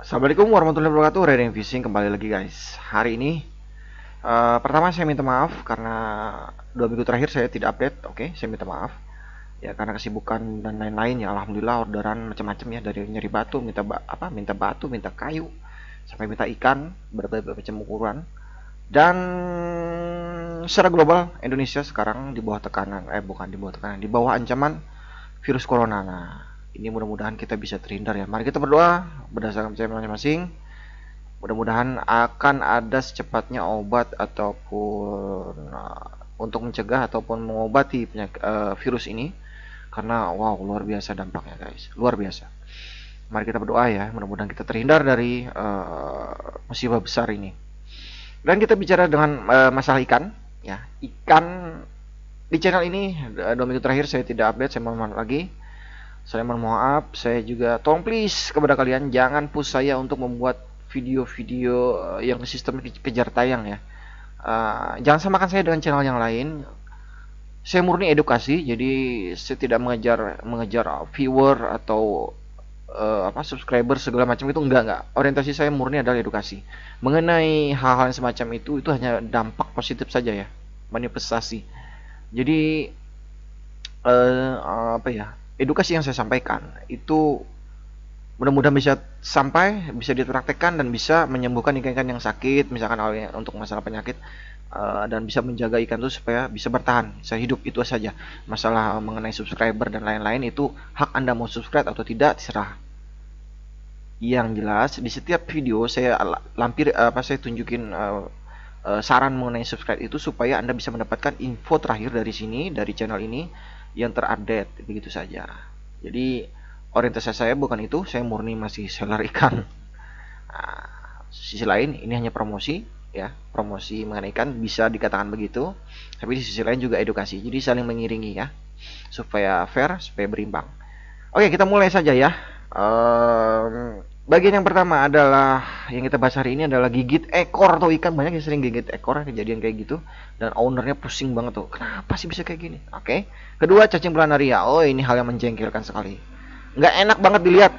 Assalamualaikum warahmatullahi wabarakatuh Raden Fishing kembali lagi guys Hari ini uh, Pertama saya minta maaf karena Dua minggu terakhir saya tidak update Oke okay, saya minta maaf Ya karena kesibukan dan lain-lain ya Alhamdulillah orderan macam-macam ya Dari nyeri batu minta ba apa minta batu minta kayu Sampai minta ikan Berbagai macam ukuran Dan Secara global Indonesia sekarang di bawah tekanan Eh bukan di bawah tekanan Di bawah ancaman virus corona Nah ini mudah-mudahan kita bisa terhindar ya mari kita berdoa berdasarkan percaya masing-masing mudah-mudahan akan ada secepatnya obat ataupun uh, untuk mencegah ataupun mengobati penyak, uh, virus ini karena wow luar biasa dampaknya guys luar biasa mari kita berdoa ya mudah-mudahan kita terhindar dari uh, musibah besar ini dan kita bicara dengan uh, masalah ikan ya ikan di channel ini uh, dua minggu terakhir saya tidak update saya mohon maaf lagi saya mohon maaf, saya juga tolong please kepada kalian jangan push saya untuk membuat video-video eh, yang sistem kejar tayang ya. Uh, jangan samakan saya dengan channel yang lain. Saya murni edukasi, jadi saya tidak mengejar mengejar viewer atau uh, apa subscriber segala macam itu enggak enggak. Orientasi saya murni adalah edukasi. Mengenai hal-hal yang semacam itu itu hanya dampak positif saja ya, manifestasi. Jadi uh, apa ya? edukasi yang saya sampaikan itu mudah-mudahan bisa sampai, bisa dipraktekkan dan bisa menyembuhkan ikan-ikan yang sakit, misalkan untuk masalah penyakit eh, dan bisa menjaga ikan itu supaya bisa bertahan, bisa hidup itu saja. Masalah mengenai subscriber dan lain-lain itu hak Anda mau subscribe atau tidak terserah. Yang jelas di setiap video saya lampir apa saya tunjukin eh, eh, saran mengenai subscribe itu supaya Anda bisa mendapatkan info terakhir dari sini dari channel ini yang terupdate begitu saja. Jadi orientasi saya bukan itu, saya murni masih seller ikan. Nah, sisi lain ini hanya promosi ya, promosi mengenai ikan bisa dikatakan begitu, tapi di sisi lain juga edukasi. Jadi saling mengiringi ya, supaya fair, supaya berimbang. Oke, kita mulai saja ya. Um, bagian yang pertama adalah yang kita bahas hari ini adalah gigit ekor atau ikan banyak yang sering gigit ekor ya, kejadian kayak gitu dan ownernya pusing banget tuh kenapa sih bisa kayak gini oke okay. kedua cacing planaria oh ini hal yang menjengkelkan sekali nggak enak banget dilihat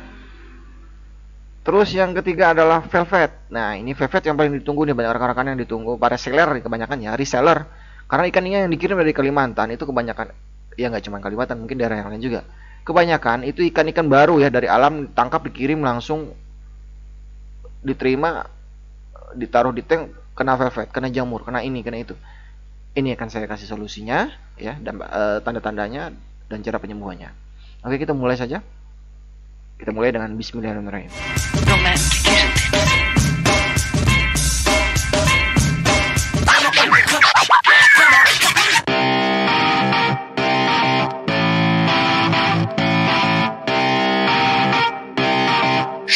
terus yang ketiga adalah velvet nah ini velvet yang paling ditunggu nih banyak rekan-rekan yang ditunggu para seller kebanyakan ya reseller karena ikan ikannya yang dikirim dari Kalimantan itu kebanyakan ya nggak cuma Kalimantan mungkin daerah yang lain juga kebanyakan itu ikan-ikan baru ya dari alam tangkap dikirim langsung diterima ditaruh di tank kena velvet kena jamur kena ini kena itu ini akan saya kasih solusinya ya dan e, tanda-tandanya dan cara penyembuhannya oke kita mulai saja kita mulai dengan Bismillahirrahmanirrahim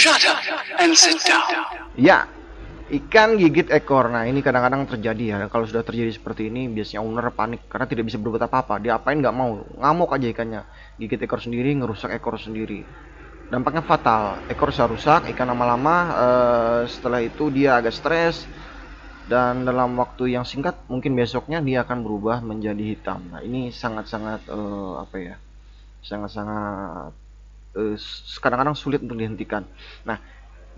Shut up and sit down. Ya, ikan gigit ekor. Nah ini kadang-kadang terjadi ya. Kalau sudah terjadi seperti ini, biasanya owner panik karena tidak bisa berbuat apa-apa. Dia apain nggak mau, ngamuk aja ikannya. Gigit ekor sendiri, ngerusak ekor sendiri. Dampaknya fatal. Ekor saya rusak, ikan lama-lama. Uh, setelah itu dia agak stres dan dalam waktu yang singkat mungkin besoknya dia akan berubah menjadi hitam. Nah ini sangat-sangat uh, apa ya? Sangat-sangat Eh, kadang-kadang sulit untuk dihentikan. Nah,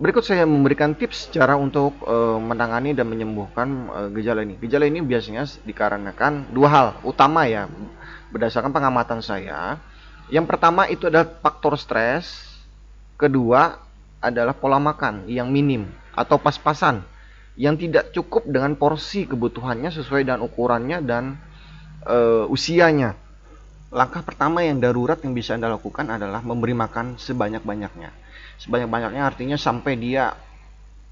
berikut saya memberikan tips cara untuk eh, menangani dan menyembuhkan eh, gejala ini. Gejala ini biasanya dikarenakan dua hal utama ya, berdasarkan pengamatan saya. Yang pertama itu adalah faktor stres, kedua adalah pola makan yang minim atau pas-pasan yang tidak cukup dengan porsi kebutuhannya sesuai dengan ukurannya dan e, usianya langkah pertama yang darurat yang bisa Anda lakukan adalah memberi makan sebanyak-banyaknya. Sebanyak-banyaknya artinya sampai dia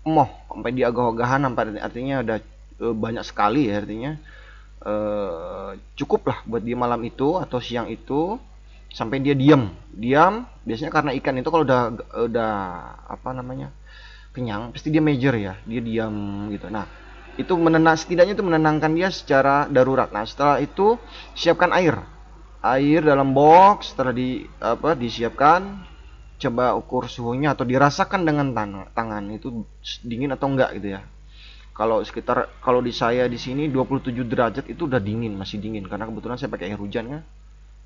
moh, sampai dia agak ogahan sampai artinya ada eh, banyak sekali ya artinya. E, cukup lah buat dia malam itu atau siang itu sampai dia diam. Diam biasanya karena ikan itu kalau udah udah apa namanya? kenyang, pasti dia major ya. Dia diam gitu. Nah, itu menenang setidaknya itu menenangkan dia secara darurat. Nah, setelah itu siapkan air air dalam box setelah di apa disiapkan coba ukur suhunya atau dirasakan dengan tangan tangan itu dingin atau enggak gitu ya kalau sekitar kalau di saya di sini 27 derajat itu udah dingin masih dingin karena kebetulan saya pakai air hujan ya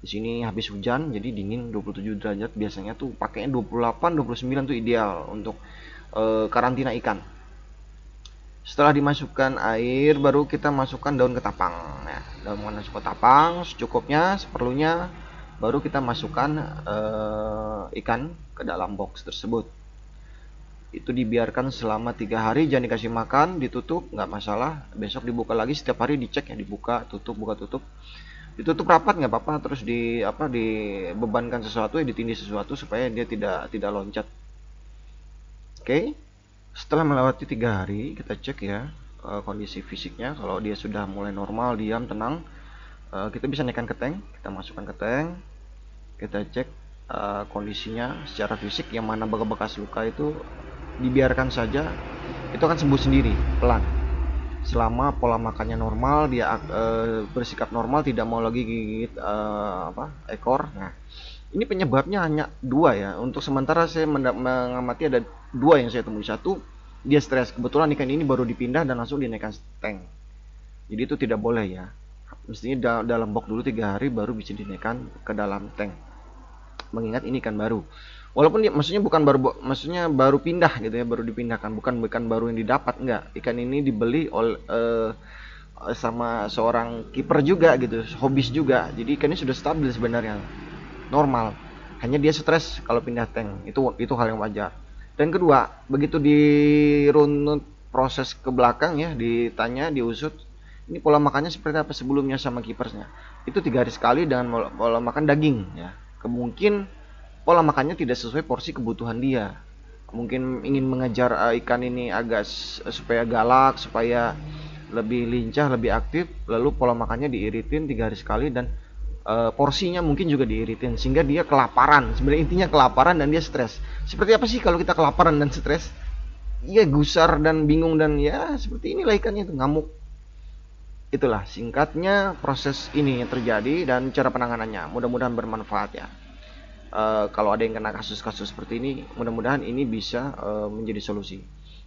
di sini habis hujan jadi dingin 27 derajat biasanya tuh pakainya 28 29 tuh ideal untuk e, karantina ikan setelah dimasukkan air baru kita masukkan daun ketapang ya daun masuk ketapang secukupnya seperlunya baru kita masukkan uh, ikan ke dalam box tersebut itu dibiarkan selama tiga hari jangan dikasih makan ditutup nggak masalah besok dibuka lagi setiap hari dicek ya dibuka tutup buka tutup ditutup rapat nggak apa-apa terus di apa dibebankan sesuatu ya ditindih sesuatu supaya dia tidak tidak loncat oke okay? setelah melewati tiga hari kita cek ya uh, kondisi fisiknya kalau dia sudah mulai normal diam tenang uh, kita bisa naikkan ke tank kita masukkan ke tank kita cek uh, kondisinya secara fisik yang mana bekas-bekas luka itu dibiarkan saja itu akan sembuh sendiri pelan selama pola makannya normal dia uh, bersikap normal tidak mau lagi gigit uh, apa ekor nah ini penyebabnya hanya dua ya untuk sementara saya mengamati ada dua yang saya temui satu dia stres kebetulan ikan ini baru dipindah dan langsung dinaikkan tank jadi itu tidak boleh ya mestinya dalam box dulu tiga hari baru bisa dinaikkan ke dalam tank mengingat ini ikan baru walaupun dia, maksudnya bukan baru maksudnya baru pindah gitu ya baru dipindahkan bukan bukan baru yang didapat enggak ikan ini dibeli oleh uh, sama seorang kiper juga gitu hobis juga jadi ikannya sudah stabil sebenarnya normal hanya dia stres kalau pindah tank itu itu hal yang wajar dan kedua begitu di runut proses ke belakang ya ditanya diusut ini pola makannya seperti apa sebelumnya sama kipersnya itu tiga hari sekali dengan pola makan daging ya kemungkin pola makannya tidak sesuai porsi kebutuhan dia mungkin ingin mengejar uh, ikan ini agak eh, supaya galak supaya lebih lincah lebih aktif lalu pola makannya diiritin tiga hari sekali dan Eh, porsinya mungkin juga diiritin sehingga dia kelaparan sebenarnya intinya kelaparan dan dia stres seperti apa sih kalau kita kelaparan dan stres ya gusar dan bingung dan ya seperti inilah ikannya itu ngamuk itulah singkatnya proses ini yang terjadi dan cara penanganannya mudah-mudahan bermanfaat ya uh, kalau ada yang kena kasus-kasus seperti ini mudah-mudahan ini bisa uh, menjadi solusi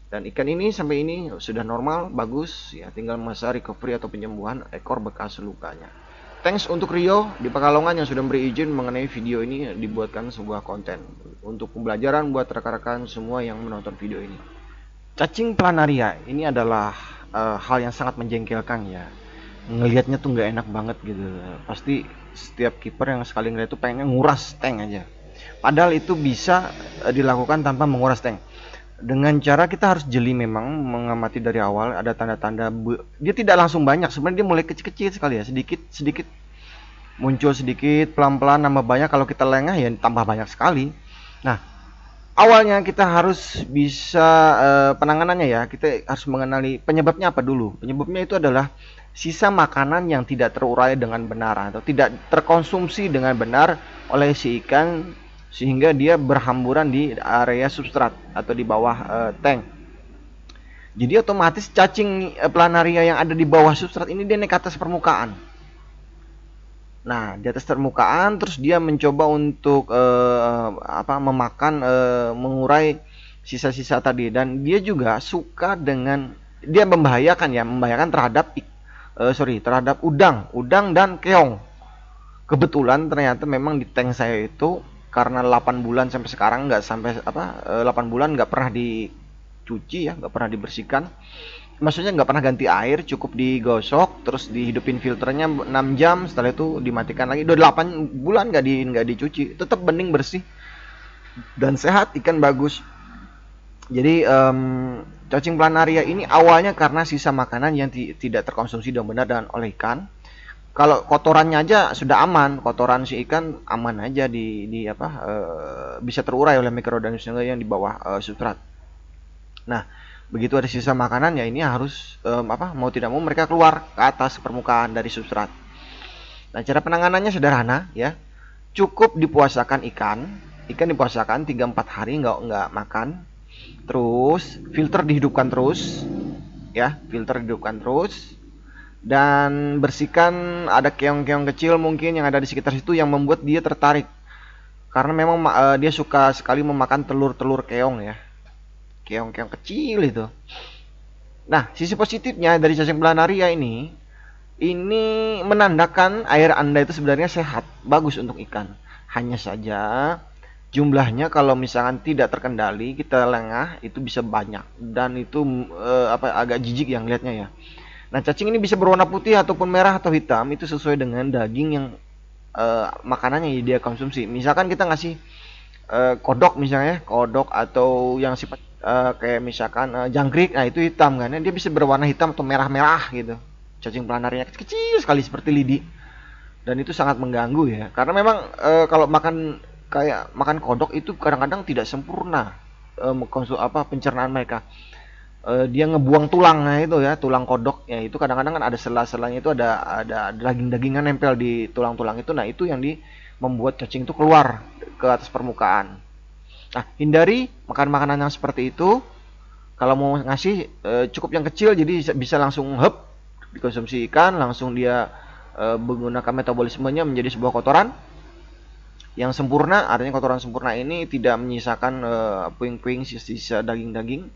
dan ikan ini sampai ini sudah normal bagus ya tinggal masa recovery atau penyembuhan ekor bekas lukanya Thanks untuk Rio di Pekalongan yang sudah beri izin mengenai video ini dibuatkan sebuah konten untuk pembelajaran buat rekan-rekan semua yang menonton video ini. Cacing planaria ini adalah uh, hal yang sangat menjengkelkan ya. Ngelihatnya tuh nggak enak banget gitu. Pasti setiap kiper yang sekali ngeliat itu pengen nguras tank aja. Padahal itu bisa eh, dilakukan tanpa menguras tank dengan cara kita harus jeli memang mengamati dari awal ada tanda-tanda dia tidak langsung banyak sebenarnya dia mulai kecil-kecil sekali ya sedikit sedikit muncul sedikit pelan-pelan nambah banyak kalau kita lengah ya tambah banyak sekali nah awalnya kita harus bisa uh, penanganannya ya kita harus mengenali penyebabnya apa dulu penyebabnya itu adalah sisa makanan yang tidak terurai dengan benar atau tidak terkonsumsi dengan benar oleh si ikan sehingga dia berhamburan di area substrat atau di bawah uh, tank. Jadi otomatis cacing uh, planaria yang ada di bawah substrat ini dia naik ke atas permukaan. Nah, di atas permukaan terus dia mencoba untuk uh, apa memakan uh, mengurai sisa-sisa tadi dan dia juga suka dengan dia membahayakan ya, membahayakan terhadap uh, sorry, terhadap udang, udang dan keong. Kebetulan ternyata memang di tank saya itu karena 8 bulan sampai sekarang nggak sampai apa 8 eh, bulan nggak pernah dicuci ya nggak pernah dibersihkan maksudnya nggak pernah ganti air cukup digosok terus dihidupin filternya 6 jam setelah itu dimatikan lagi udah 8 bulan nggak di nggak dicuci tetap bening bersih dan sehat ikan bagus jadi um, cacing planaria ini awalnya karena sisa makanan yang tidak terkonsumsi dengan benar dan oleh ikan kalau kotorannya aja sudah aman kotoran si ikan aman aja di di apa e, bisa terurai oleh mikroorganisme yang di bawah e, substrat nah begitu ada sisa makanan ya ini harus e, apa mau tidak mau mereka keluar ke atas permukaan dari substrat nah cara penanganannya sederhana ya cukup dipuasakan ikan ikan dipuasakan 3-4 hari nggak nggak makan terus filter dihidupkan terus ya filter dihidupkan terus dan bersihkan ada keong-keong kecil mungkin yang ada di sekitar situ yang membuat dia tertarik karena memang uh, dia suka sekali memakan telur-telur keong ya keong-keong kecil itu nah sisi positifnya dari cacing planaria ini ini menandakan air anda itu sebenarnya sehat bagus untuk ikan hanya saja jumlahnya kalau misalkan tidak terkendali kita lengah itu bisa banyak dan itu uh, apa agak jijik yang lihatnya ya Nah, cacing ini bisa berwarna putih ataupun merah atau hitam itu sesuai dengan daging yang uh, makanannya yang dia konsumsi. Misalkan kita ngasih uh, kodok misalnya, kodok atau yang sifat uh, kayak misalkan uh, jangkrik, nah itu hitam kan. Dia bisa berwarna hitam atau merah-merah gitu. Cacing planarnya kecil sekali seperti lidi. Dan itu sangat mengganggu ya. Karena memang uh, kalau makan kayak makan kodok itu kadang-kadang tidak sempurna uh, konsum apa pencernaan mereka Eh, dia ngebuang tulangnya itu ya tulang kodok ya itu kadang-kadang kan ada sela-selanya itu ada ada daging-dagingan nempel di tulang-tulang itu nah itu yang di membuat cacing itu keluar ke atas permukaan nah hindari makan makanan yang seperti itu kalau mau ngasih e, cukup yang kecil jadi bisa langsung hep dikonsumsi ikan langsung dia e, menggunakan metabolismenya menjadi sebuah kotoran yang sempurna artinya kotoran sempurna ini tidak menyisakan puing-puing sisa daging-daging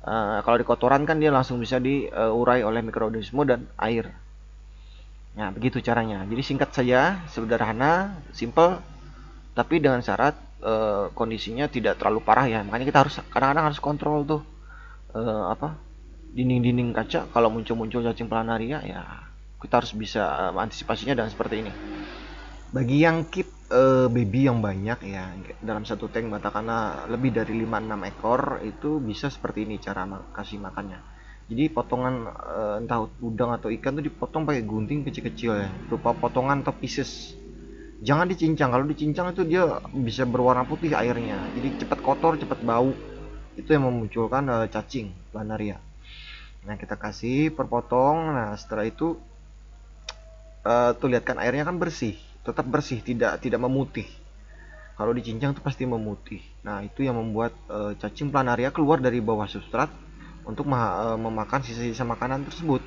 Eh, kalau di kotoran kan dia langsung bisa diurai oleh mikroorganisme dan air. Nah, begitu caranya. Jadi singkat saja, sederhana, simple, tapi dengan syarat uh, kondisinya tidak terlalu parah ya. Makanya kita harus kadang-kadang harus kontrol tuh uh, apa dinding-dinding kaca kalau muncul-muncul cacing planaria ya kita harus bisa mengantisipasinya antisipasinya dengan seperti ini bagi yang keep uh, baby yang banyak ya dalam satu tank katakanlah lebih dari 5-6 ekor itu bisa seperti ini cara kasih makannya jadi potongan uh, entah udang atau ikan tuh dipotong pakai gunting kecil-kecil ya berupa potongan atau pieces jangan dicincang kalau dicincang itu dia bisa berwarna putih airnya jadi cepat kotor cepat bau itu yang memunculkan uh, cacing planaria nah kita kasih perpotong nah setelah itu uh, tuh lihat kan airnya kan bersih tetap bersih tidak tidak memutih kalau dicincang itu pasti memutih nah itu yang membuat e, cacing planaria keluar dari bawah substrat untuk ma e, eh, memakan sisa-sisa makanan tersebut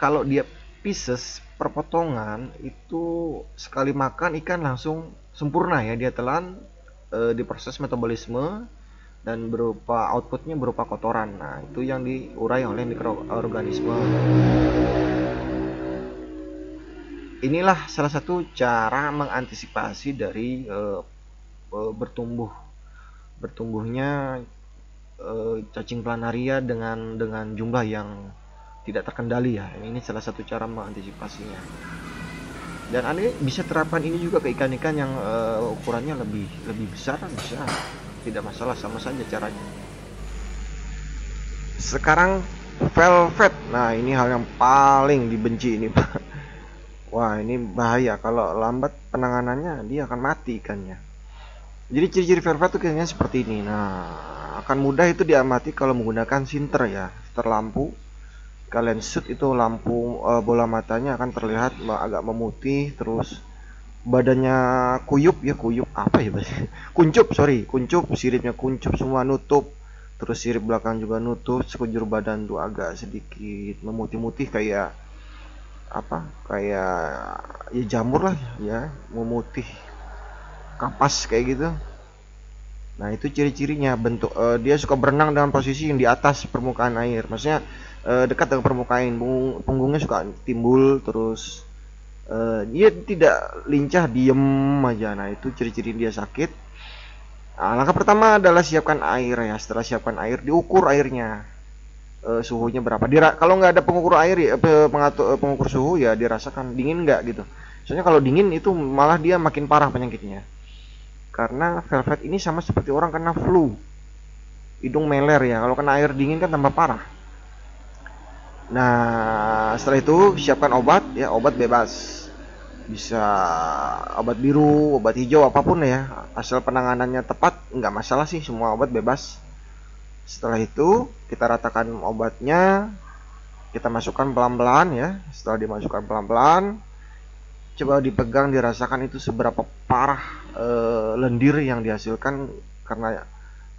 kalau dia pieces perpotongan itu sekali makan ikan langsung sempurna ya dia telan e, eh, diproses metabolisme dan berupa outputnya berupa kotoran nah itu yang diurai oleh mikroorganisme inilah salah satu cara mengantisipasi dari uh, uh, bertumbuh bertumbuhnya uh, cacing planaria dengan dengan jumlah yang tidak terkendali ya ini salah satu cara mengantisipasinya dan ini bisa terapkan ini juga ke ikan-ikan yang uh, ukurannya lebih lebih besar bisa tidak masalah sama saja caranya sekarang velvet nah ini hal yang paling dibenci ini pak Wah ini bahaya kalau lambat penanganannya dia akan mati ikannya. Jadi ciri-ciri vervet itu kayaknya seperti ini. Nah akan mudah itu diamati kalau menggunakan sinter ya, terlampu. Kalian shoot itu lampu e, bola matanya akan terlihat agak memutih terus badannya kuyup ya kuyup apa ya bahasa kuncup sorry kuncup siripnya kuncup semua nutup terus sirip belakang juga nutup sekujur badan tuh agak sedikit memutih-mutih kayak apa kayak ya jamur lah iya. ya memutih kapas kayak gitu nah itu ciri-cirinya bentuk uh, dia suka berenang dalam posisi yang di atas permukaan air maksudnya uh, dekat dengan permukaan punggungnya suka timbul terus uh, dia tidak lincah diem aja nah itu ciri-ciri dia sakit nah, langkah pertama adalah siapkan air ya setelah siapkan air diukur airnya uh, suhunya berapa. Dira kalau nggak ada pengukur air ya pengatur, eh, pengukur suhu ya dirasakan dingin nggak gitu. Soalnya kalau dingin itu malah dia makin parah penyakitnya. Karena velvet ini sama seperti orang kena flu. Hidung meler ya. Kalau kena air dingin kan tambah parah. Nah, setelah itu siapkan obat ya, obat bebas. Bisa obat biru, obat hijau apapun ya. Asal penanganannya tepat, nggak masalah sih semua obat bebas setelah itu kita ratakan obatnya, kita masukkan pelan-pelan ya. Setelah dimasukkan pelan-pelan, coba dipegang dirasakan itu seberapa parah e, lendir yang dihasilkan karena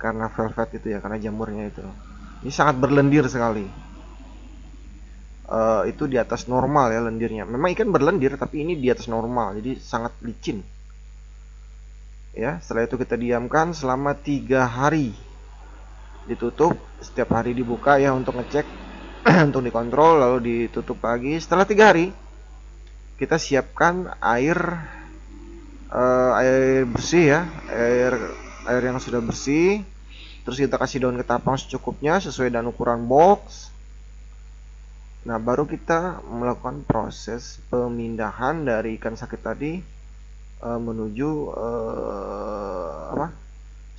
karena velvet itu ya, karena jamurnya itu. Ini sangat berlendir sekali. E, itu di atas normal ya lendirnya. Memang ikan berlendir tapi ini di atas normal, jadi sangat licin. Ya, setelah itu kita diamkan selama tiga hari ditutup setiap hari dibuka ya untuk ngecek untuk dikontrol lalu ditutup lagi setelah tiga hari kita siapkan air uh, air bersih ya air air yang sudah bersih terus kita kasih daun ketapang secukupnya sesuai dengan ukuran box Nah, baru kita melakukan proses pemindahan dari ikan sakit tadi uh, menuju uh, apa?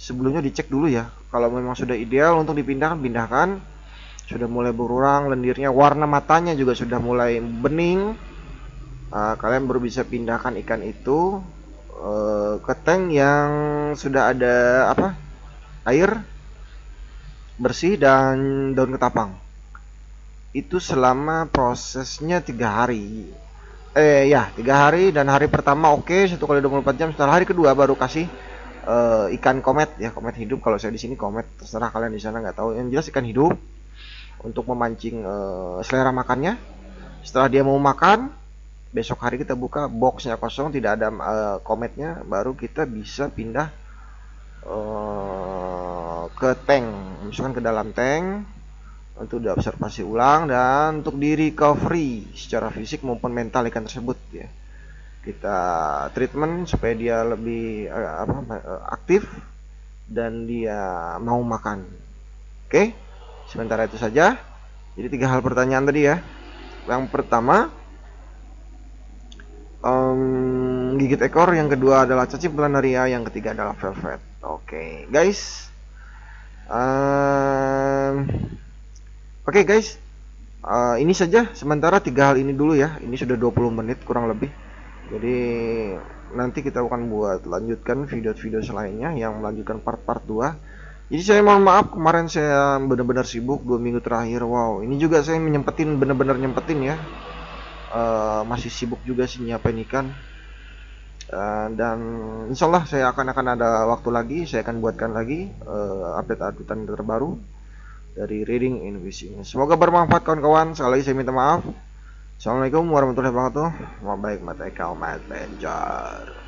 sebelumnya dicek dulu ya kalau memang sudah ideal untuk dipindahkan pindahkan sudah mulai berurang lendirnya warna matanya juga sudah mulai bening uh, kalian baru bisa pindahkan ikan itu eh, ke tank yang sudah ada apa air bersih dan daun ketapang itu selama prosesnya tiga hari eh ya tiga hari dan hari pertama oke okay, satu kali 24 jam setelah hari kedua baru kasih uh, ikan komet ya komet hidup kalau saya di sini komet terserah kalian di sana nggak tahu yang jelas ikan hidup untuk memancing uh, selera makannya setelah dia mau makan besok hari kita buka boxnya kosong tidak ada uh, kometnya baru kita bisa pindah uh, ke tank misalkan ke dalam tank untuk diobservasi ulang dan untuk di recovery secara fisik maupun mental ikan tersebut ya kita treatment supaya dia lebih eh, apa eh, aktif dan dia mau makan. Oke, sementara itu saja. Jadi tiga hal pertanyaan tadi ya. Yang pertama um, gigit ekor, yang kedua adalah cacing planaria, yang ketiga adalah velvet. Oke, guys. Um, Oke okay, guys, uh, ini saja sementara tiga hal ini dulu ya. Ini sudah 20 menit kurang lebih jadi nanti kita akan buat lanjutkan video-video selainnya yang melanjutkan part-part 2 jadi saya mohon maaf kemarin saya benar-benar sibuk dua minggu terakhir wow ini juga saya menyempetin benar-benar nyempetin ya uh, masih sibuk juga sih nyiapin ikan uh, dan insyaallah saya akan akan ada waktu lagi saya akan buatkan lagi uh, eh, update update terbaru dari reading in semoga bermanfaat kawan-kawan sekali lagi saya minta maaf Assalamualaikum warahmatullahi wabarakatuh. baik mata ekal mat benjar.